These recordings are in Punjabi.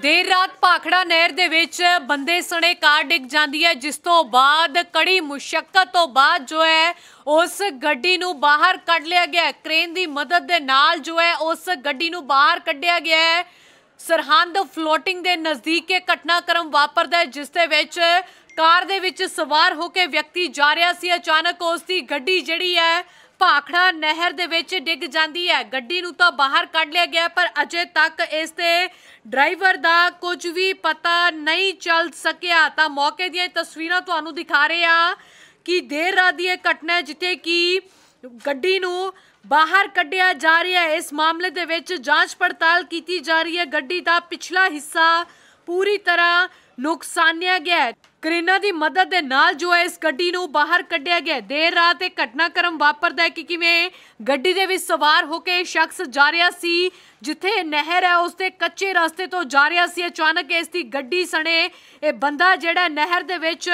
ਦੇਰ ਰਾਤ ਪਾਖੜਾ ਨਹਿਰ ਦੇ ਵਿੱਚ ਬੰਦੇ ਸਣੇ ਕਾਰ ਡਿੱਗ ਜਾਂਦੀ ਹੈ ਜਿਸ ਤੋਂ ਬਾਅਦ ਕੜੀ ਮੁਸ਼ਕਲ ਤੋਂ ਬਾਅਦ ਜੋ ਹੈ ਉਸ ਗੱਡੀ ਨੂੰ ਬਾਹਰ ਕੱਢ ਲਿਆ ਗਿਆ ਕ੍ਰੇਨ ਦੀ ਮਦਦ ਦੇ ਨਾਲ ਜੋ ਹੈ ਉਸ ਗੱਡੀ ਨੂੰ ਬਾਹਰ ਕੱਢਿਆ ਗਿਆ ਹੈ ਸਰਹੰਦ ਫਲੋਟਿੰਗ ਦੇ ਨਜ਼ਦੀਕ ਇਹ ਘਟਨਾਕ੍ਰਮ ਵਾਪਰਦਾ ਹੈ ਜਿਸ ਦੇ ਵਿੱਚ ਕਾਰ ਦੇ ਵਿੱਚ ਸਵਾਰ ਹੋ ਕੇ ਵਿਅਕਤੀ ਜਾ ਰਿਹਾ ਸੀ ਅਚਾਨਕ ਉਸ ਦੀ ਗੱਡੀ ਜਿਹੜੀ ਹੈ ਭਾਖੜਾ ਨਹਿਰ ਦੇ ਵਿੱਚ ਡਿੱਗ ਜਾਂਦੀ ਹੈ ਗੱਡੀ ਨੂੰ ਤਾਂ ਬਾਹਰ ਕੱਢ ਲਿਆ ਗਿਆ ਪਰ ਅਜੇ ਤੱਕ ਇਸ ਤੇ ਡਰਾਈਵਰ ਦਾ ਕੁਝ ਵੀ ਪਤਾ ਨਹੀਂ ਚੱਲ ਸਕਿਆ ਤਾਂ ਮੌਕੇ ਦੀਆਂ ਤਸਵੀਰਾਂ ਤੁਹਾਨੂੰ ਦਿਖਾ ਰਹੇ ਆ ਕਿ ਦੇਰ ਰਾਤ ਦੀ ਇਹ ਘਟਨਾ ਜਿੱਥੇ ਕਿ ਗੱਡੀ ਨੂੰ ਬਾਹਰ ਕੱਢਿਆ ਜਾ ਰਿਹਾ ਹੈ ਇਸ ਮਾਮਲੇ ਦੇ ਵਿੱਚ ਜਾਂਚ ਪੜਤਾਲ ਕੀਤੀ ਜਾ ਰਹੀ ਹੈ ਗੱਡੀ ਦਾ ਪਿਛਲਾ ਹਿੱਸਾ ਪੂਰੀ ਤਰ੍ਹਾਂ ਨੁਕਸਾਨਿਆ ਗਿਆ ਕਰੀਨਾ ਦੀ ਮਦਦ ਦੇ ਨਾਲ ਜੋ ਹੈ ਇਸ ਗੱਡੀ ਨੂੰ ਬਾਹਰ ਕੱਢਿਆ ਗਿਆ ਦੇਰ ਰਾਤ ਇਹ ਘਟਨਾਕ੍ਰਮ ਵਾਪਰਦਾ ਹੈ ਕਿ ਕਿਵੇਂ ਗੱਡੀ ਦੇ ਵਿੱਚ ਸਵਾਰ ਹੋ ਕੇ ਸ਼ਖਸ ਜਾ ਰਿਹਾ ਸੀ ਜਿੱਥੇ ਨਹਿਰ ਹੈ ਉਸ ਦੇ ਕੱਚੇ ਰਸਤੇ ਤੋਂ ਜਾ ਰਿਹਾ ਸੀ ਅਚਾਨਕ ਇਸ ਦੀ ਗੱਡੀ ਸਣੇ ਇਹ ਬੰਦਾ ਜਿਹੜਾ ਨਹਿਰ ਦੇ ਵਿੱਚ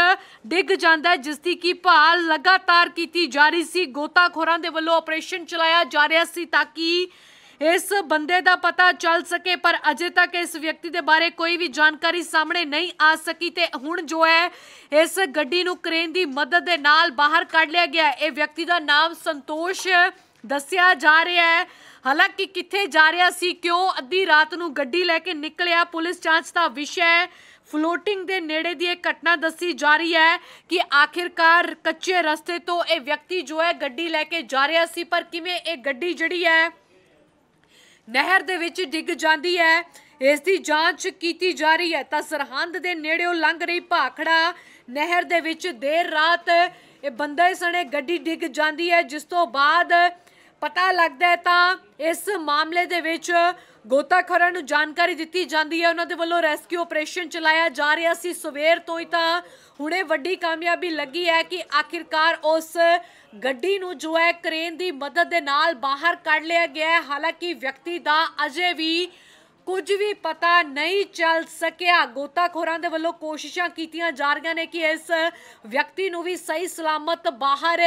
ਡਿੱਗ ਜਾਂਦਾ ਹੈ ਜਿਸ ਦੀ ਕੀ ਭਾਲ ਲਗਾਤਾਰ ਕੀਤੀ ਜਾ ਰਹੀ ਸੀ ਗੋਤਾਖੋਰਾਂ ਦੇ ਵੱਲੋਂ ਆਪਰੇਸ਼ਨ ਚਲਾਇਆ ਜਾ ਰਿਹਾ ਸੀ ਤਾਂ ਕਿ ਇਸ ਬੰਦੇ ਦਾ ਪਤਾ ਚੱਲ ਸਕੇ ਪਰ ਅਜੇ ਤੱਕ ਇਸ ਵਿਅਕਤੀ ਦੇ ਬਾਰੇ ਕੋਈ ਵੀ ਜਾਣਕਾਰੀ ਸਾਹਮਣੇ ਨਹੀਂ ਆ ਸਕੀ ਤੇ ਹੁਣ ਜੋ ਹੈ ਇਸ ਗੱਡੀ ਨੂੰ ਕ੍ਰੇਨ ਦੀ ਮਦਦ ਦੇ ਨਾਲ ਬਾਹਰ ਕੱਢ ਲਿਆ ਗਿਆ ਇਹ ਵਿਅਕਤੀ ਦਾ ਨਾਮ ਸੰਤੋਸ਼ ਦੱਸਿਆ ਜਾ ਰਿਹਾ ਹੈ ਹਾਲਾਂਕਿ ਕਿੱਥੇ ਜਾ ਰਿਹਾ ਸੀ ਕਿਉਂ ਅੱਧੀ ਰਾਤ ਨੂੰ ਗੱਡੀ ਲੈ ਕੇ ਨਿਕਲਿਆ ਪੁਲਿਸ ਜਾਂਚ ਦਾ ਵਿਸ਼ਾ ਹੈ ਫਲੋਟਿੰਗ ਦੇ ਨੇੜੇ ਦੀ ਇਹ ਘਟਨਾ ਦੱਸੀ ਜਾ ਰਹੀ ਹੈ ਕਿ ਆਖਿਰਕਾਰ ਕੱਚੇ ਰਸਤੇ ਤੋਂ ਇਹ ਵਿਅਕਤੀ ਜੋ ਹੈ ਗੱਡੀ ਲੈ ਕੇ ਜਾ ਰਿਹਾ ਸੀ ਪਰ ਕਿਵੇਂ ਇਹ ਗੱਡੀ ਜਿਹੜੀ ਹੈ ਨਹਿਰ ਦੇ ਵਿੱਚ ਡਿੱਗ ਜਾਂਦੀ ਹੈ ਇਸ ਦੀ ਜਾਂਚ ਕੀਤੀ ਜਾ ਰਹੀ ਹੈ ਤਾਂ ਸਰਹੰਦ ਦੇ ਨੇੜਿਓਂ ਲੰਘ ਰਹੀ ਭਾਖੜਾ ਨਹਿਰ ਦੇ ਵਿੱਚ ਦੇਰ ਰਾਤ ਇਹ ਬੰਦੇ ਸਣੇ ਗੱਡੀ ਡਿੱਗ ਜਾਂਦੀ ਹੈ ਜਿਸ ਤੋਂ ਬਾਅਦ ਪਤਾ ਲੱਗਦਾ ਤਾਂ ਇਸ ਮਾਮਲੇ ਦੇ ਵਿੱਚ ਗੋਤਾਖਰਾਂ ਨੂੰ ਜਾਣਕਾਰੀ ਦਿੱਤੀ ਜਾਂਦੀ ਹੈ ਉਹਨਾਂ ਦੇ ਵੱਲੋਂ ਰੈਸਕਿਊ ਆਪਰੇਸ਼ਨ ਚਲਾਇਆ ਜਾ ਰਿਹਾ ਸੀ ਸਵੇਰ ਤੋਂ ਹੀ ਤਾਂ ਹੁਣੇ ਵੱਡੀ ਕਾਮਯਾਬੀ ਲੱਗੀ ਹੈ ਕਿ ਆਖਿਰਕਾਰ ਉਸ ਗੱਡੀ ਨੂੰ ਜੋ ਹੈ ਕ੍ਰੇਨ ਦੀ ਮਦਦ ਦੇ ਨਾਲ ਬਾਹਰ ਕੱਢ ਲਿਆ ਗਿਆ ਹੈ ਹਾਲਾਂਕਿ ਵਿਅਕਤੀ ਦਾ ਅਜੇ ਵੀ ਕੁਝ ਵੀ ਪਤਾ ਨਹੀਂ ਚੱਲ ਸਕਿਆ ਗੋਤਾਖੋਰਾਂ ਦੇ ਵੱਲੋਂ ਕੋਸ਼ਿਸ਼ਾਂ ਕੀਤੀਆਂ ਜਾ ਰਹੀਆਂ ਨੇ ਕਿ ਇਸ ਵਿਅਕਤੀ ਨੂੰ ਵੀ ਸਹੀ ਸਲਾਮਤ ਬਾਹਰ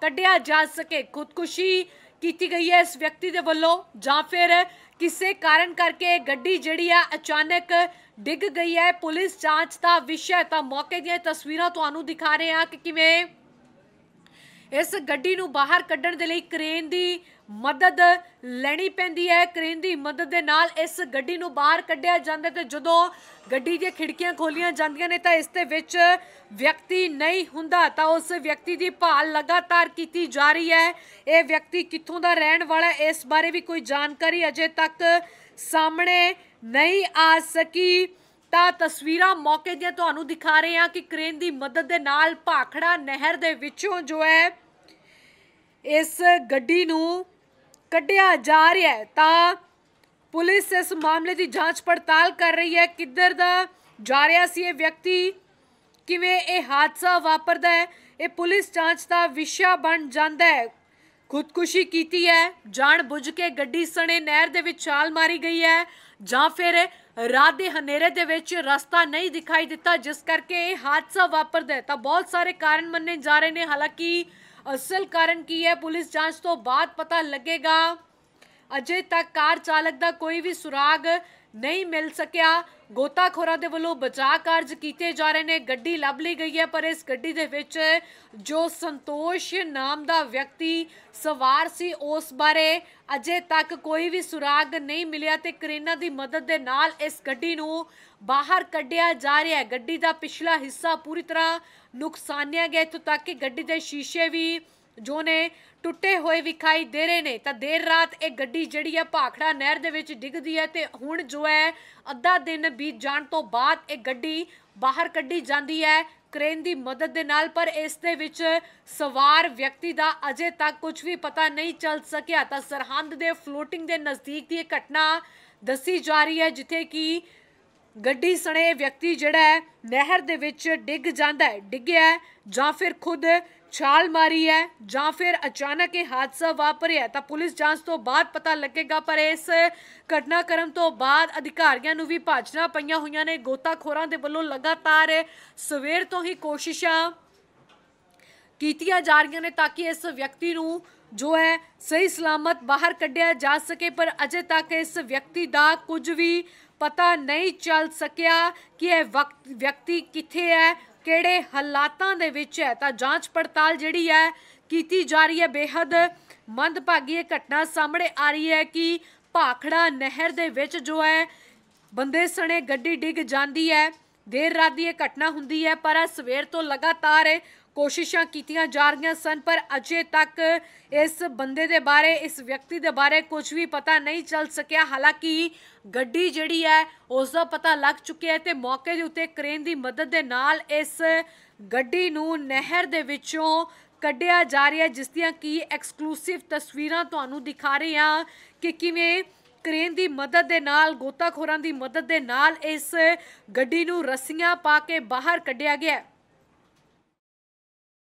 ਕੱਢਿਆ ਜਾ ਸਕੇ ਖੁਦਕੁਸ਼ੀ ਕੀਤੀ ਗਈ ਹੈ ਇਸ ਵਿਅਕਤੀ ਦੇ ਵੱਲੋਂ ਜਾਂ ਫਿਰ ਕਿਸੇ ਕਾਰਨ ਕਰਕੇ ਗੱਡੀ ਜਿਹੜੀ ਆ ਅਚਾਨਕ ਡਿੱਗ ਗਈ ਹੈ ਪੁਲਿਸ ਜਾਂਚ ਦਾ ਵਿਸ਼ਾ ਤਾਂ ਮੌਕੇ ਦੀਆਂ ਤਸਵੀਰਾਂ ਤੁਹਾਨੂੰ ਦਿਖਾ ਰਹੇ ਆ ਕਿ ਕਿਵੇਂ ਇਸ ਗੱਡੀ ਨੂੰ ਬਾਹਰ ਕੱਢਣ ਦੇ ਲਈ ਕ੍ਰੇਨ ਦੀ ਮਦਦ ਲੈਣੀ ਪੈਂਦੀ ਹੈ ਕ੍ਰੇਨ ਦੀ ਮਦਦ ਦੇ ਨਾਲ ਇਸ ਗੱਡੀ ਨੂੰ ਬਾਹਰ ਕੱਢਿਆ ਜਾਂਦਾ ਤੇ ਜਦੋਂ ਗੱਡੀ ਦੀਆਂ ਖਿੜਕੀਆਂ ਖੋਲੀਆਂ ਜਾਂਦੀਆਂ ਨੇ ਤਾਂ ਇਸ ਦੇ ਵਿੱਚ ਵਿਅਕਤੀ ਨਹੀਂ ਹੁੰਦਾ ਤਾਂ ਉਸ ਵਿਅਕਤੀ ਦੀ ਭਾਲ ਲਗਾਤਾਰ ਕੀਤੀ ਜਾ ਰਹੀ ਹੈ ਇਹ ਵਿਅਕਤੀ ਕਿੱਥੋਂ ਦਾ ਰਹਿਣ ਵਾਲਾ ਇਸ ਬਾਰੇ ਵੀ ਕੋਈ ਜਾਣਕਾਰੀ ਅਜੇ ਤੱਕ ਸਾਹਮਣੇ ਨਹੀਂ ਆ ਸਕੀ ਤਾਂ ਤਸਵੀਰਾਂ ਮੌਕੇ ਦੀਆਂ ਤੁਹਾਨੂੰ ਦਿਖਾ ਰਹੇ ਹਾਂ ਕਿ ਕ੍ਰੇਨ ਦੀ ਮਦਦ ਦੇ ਨਾਲ ਭਾਖੜਾ ਨਹਿਰ ਦੇ ਵਿੱਚੋਂ ਜੋ ਹੈ ਇਸ ਗੱਡੀ ਨੂੰ ਕੱਢਿਆ ਜਾ ਰਿਹਾ ਹੈ ਤਾਂ ਪੁਲਿਸ ਇਸ ਮਾਮਲੇ ਦੀ ਜਾਂਚ ਪੜਤਾਲ ਕਰ ਰਹੀ ਹੈ ਕਿੱਧਰ ਦਾ ਜਾ ਰਿਹਾ ਸੀ ਇਹ ਵਿਅਕਤੀ ਕਿਵੇਂ ਇਹ ਹਾਦਸਾ ਵਾਪਰਦਾ ਹੈ ਇਹ ਪੁਲਿਸ ਜਾਂਚ ਦਾ ਵਿਸ਼ਾ ਬਣ ਜਾਂਦਾ ਹੈ ਖੁਦਕੁਸ਼ੀ ਕੀਤੀ ਹੈ ਜਾਣ ਬੁੱਝ ਕੇ ਗੱਡੀ ਸਣੇ ਨਹਿਰ ਦੇ ਵਿੱਚ ਛਾਲ ਮਾਰੀ ਗਈ ਹੈ ਜਾਂ ਫਿਰ ਰਾਤ ਦੇ ਹਨੇਰੇ ਦੇ ਵਿੱਚ ਰਸਤਾ ਨਹੀਂ ਦਿਖਾਈ ਦਿੱਤਾ ਜਿਸ ਕਰਕੇ ਇਹ ਹਾਦਸਾ ਵਾਪਰਦਾ ਹੈ ਤਾਂ ਬਹੁਤ ਸਾਰੇ ਕਾਰਨ ਮੰਨੇ ਜਾ ਰਹੇ ਨੇ ਹਾਲਾਂਕਿ ਅਸਲ ਕਾਰਨ ਕੀ ਹੈ ਪੁਲਿਸ ਜਾਂਚ ਤੋਂ ਬਾਅਦ ਪਤਾ ਲੱਗੇਗਾ ਅਜੇ ਤੱਕ ਕਾਰ ਚਾਲਕ ਦਾ ਕੋਈ ਵੀ ਸੁਰਾਗ ਨਹੀਂ ਮਿਲ ਸਕਿਆ ਗੋਤਾਖੋਰਾਂ ਦੇ ਵੱਲੋਂ ਬਚਾਅ ਕਾਰਜ ਕੀਤੇ ਜਾ ਰਹੇ ਨੇ ਗੱਡੀ ਲੱਭ ਲਈ ਗਈ ਹੈ ਪਰ ਇਸ ਗੱਡੀ ਦੇ ਵਿੱਚ ਜੋ ਸੰਤੋਸ਼ ਨਾਮ ਦਾ ਵਿਅਕਤੀ ਸਵਾਰ ਸੀ ਉਸ ਬਾਰੇ ਅਜੇ ਤੱਕ ਕੋਈ ਵੀ ਸੁਰਾਗ ਨਹੀਂ ਮਿਲਿਆ ਤੇ ਕਰੇਨਾ ਦੀ ਮਦਦ ਦੇ ਨਾਲ ਇਸ ਗੱਡੀ ਨੂੰ ਬਾਹਰ ਕੱਢਿਆ ਜਾ ਰਿਹਾ ਹੈ ਗੱਡੀ ਦਾ ਪਿਛਲਾ ਹਿੱਸਾ ਪੂਰੀ ਤਰ੍ਹਾਂ ਨੁਕਸਾਨਿਆ ਗਿਆ ਇਤੋਂ ਤੱਕ ਕਿ ਗੱਡੀ ਦੇ ਸ਼ੀਸ਼ੇ ਵੀ ਜੋ ਨੇ ਟੁੱਟੇ ਹੋਏ ਵਿਖਾਈ ਦੇ ਰਹੇ ਨੇ ਤਾਂ ਦੇਰ ਰਾਤ ਇਹ ਗੱਡੀ ਜਿਹੜੀ ਆ ਭਾਖੜਾ ਨਹਿਰ ਦੇ ਵਿੱਚ ਡਿੱਗਦੀ ਹੈ ਤੇ ਹੁਣ ਜੋ ਹੈ ਅੱਧਾ ਦਿਨ ਬੀਤ ਜਾਣ ਤੋਂ ਬਾਅਦ ਇਹ ਗੱਡੀ ਬਾਹਰ ਕੱਢੀ ਜਾਂਦੀ ਹੈ ਕ੍ਰੇਨ ਦੀ ਮਦਦ ਦੇ ਨਾਲ ਪਰ ਇਸ ਦੇ ਵਿੱਚ ਸਵਾਰ ਵਿਅਕਤੀ ਦਾ ਅਜੇ ਤੱਕ ਕੁਝ ਵੀ ਪਤਾ ਨਹੀਂ ਚੱਲ ਸਕਿਆ ਤਾਂ ਸਰਹੰਦ ਦੇ ਫਲੋਟਿੰਗ ਦੇ ਨਜ਼ਦੀਕ ਦੀ ਇਹ ਘਟਨਾ ਦੱਸੀ ਜਾ ਰਹੀ ਹੈ ਜਿੱਥੇ ਕਿ ਗੱਡੀ ਸਣੇ ਵਿਅਕਤੀ ਜਿਹੜਾ ਹੈ ਨਹਿਰ ਦੇ ਵਿੱਚ ਡਿੱਗ ਜਾਂਦਾ ਹੈ ਡਿੱਗਿਆ ਜਾਂ ਫਿਰ ਖੁਦ ਛਾਲ ਮਾਰੀ ਹੈ ਜਾਂ ਫਿਰ ਅਚਾਨਕ ਇਹ ਹਾਦਸਾ ਵਾਪਰਿਆ ਤਾਂ ਪੁਲਿਸ ਜਾਂਚ ਤੋਂ ਬਾਅਦ ਪਤਾ ਲੱਗੇਗਾ ਪਰ ਇਸ ਘਟਨਾਕ੍ਰਮ ਤੋਂ ਬਾਅਦ ਅਧਿਕਾਰੀਆਂ ਨੂੰ ਵੀ ਭਾਜਣਾ ਪਈਆਂ ਹੋਈਆਂ ਨੇ ਗੋਤਾਖੋਰਾਂ ਦੇ ਵੱਲੋਂ ਲਗਾਤਾਰ ਸਵੇਰ ਤੋਂ ਹੀ ਕੋਸ਼ਿਸ਼ਾਂ ਕੀਤੀਆਂ ਜਾ ਰਹੀਆਂ ਨੇ ਤਾਂ ਕਿ ਇਸ ਵਿਅਕਤੀ ਨੂੰ ਜੋ ਹੈ ਸਹੀ ਸਲਾਮਤ ਬਾਹਰ ਕੱਢਿਆ ਜਾ ਸਕੇ ਪਰ ਅਜੇ ਤੱਕ ਇਸ ਵਿਅਕਤੀ ਦਾ ਕੁਝ ਵੀ ਪਤਾ ਨਹੀਂ ਚੱਲ ਸਕਿਆ ਕਿ ਇਹ ਵਿਅਕਤੀ ਕਿੱਥੇ ਹੈ ਕਿਹੜੇ ਹਾਲਾਤਾਂ ਦੇ ਵਿੱਚ ਹੈ ਤਾਂ ਜਾਂਚ ਪੜਤਾਲ ਜਿਹੜੀ ਹੈ ਕੀਤੀ ਜਾ ਰਹੀ ਹੈ ਬੇहद ਮੰਦਭਾਗੀ ਇਹ ਘਟਨਾ ਸਾਹਮਣੇ ਆ ਰਹੀ ਹੈ ਕਿ ਭਾਖੜਾ ਨਹਿਰ ਦੇ ਵਿੱਚ ਜੋ ਹੈ ਬੰਦੇ ਸਣੇ ਗੱਡੀ ਡਿੱਗ ਜਾਂਦੀ ਹੈ ਦੇਰ ਰਾਤ ਦੀ ਇਹ ਘਟਨਾ ਹੁੰਦੀ ਹੈ ਪਰ ਸਵੇਰ ਤੋਂ ਲਗਾਤਾਰ ਕੋਸ਼ਿਸ਼ਾਂ ਕੀਤੀਆਂ ਜਾ ਰਹੀਆਂ ਸਨ ਪਰ ਅਜੇ ਤੱਕ ਇਸ ਬੰਦੇ ਦੇ ਬਾਰੇ ਇਸ ਵਿਅਕਤੀ ਦੇ ਬਾਰੇ ਕੁਝ ਵੀ ਪਤਾ ਨਹੀਂ ਚੱਲ ਸਕਿਆ ਹਾਲਾਂਕਿ ਗੱਡੀ ਜਿਹੜੀ ਹੈ ਉਸ ਦਾ ਪਤਾ ਲੱਗ ਚੁੱਕਿਆ ਹੈ ਤੇ ਮੌਕੇ ਦੇ ਉੱਤੇ ਕ੍ਰੇਨ ਦੀ ਮਦਦ ਦੇ ਨਾਲ ਇਸ ਗੱਡੀ ਨੂੰ ਨਹਿਰ ਦੇ ਵਿੱਚੋਂ ਕੱਢਿਆ ਜਾ ਰਿਹਾ ਜਿਸ ਦੀਆਂ ਕੀ ਐਕਸਕਲੂਸਿਵ ਤਸਵੀਰਾਂ ਤੁਹਾਨੂੰ ਦਿਖਾ ਰਹੇ ਹਾਂ ਕਿ ਕਿਵੇਂ ਕ੍ਰੇਨ ਦੀ ਮਦਦ ਦੇ ਨਾਲ ਗੋਤਾਖੋਰਾਂ ਦੀ ਮਦਦ ਦੇ ਨਾਲ ਇਸ ਗੱਡੀ ਨੂੰ ਰੱਸੀਆਂ ਪਾ ਕੇ ਬਾਹਰ ਕੱਢਿਆ ਗਿਆ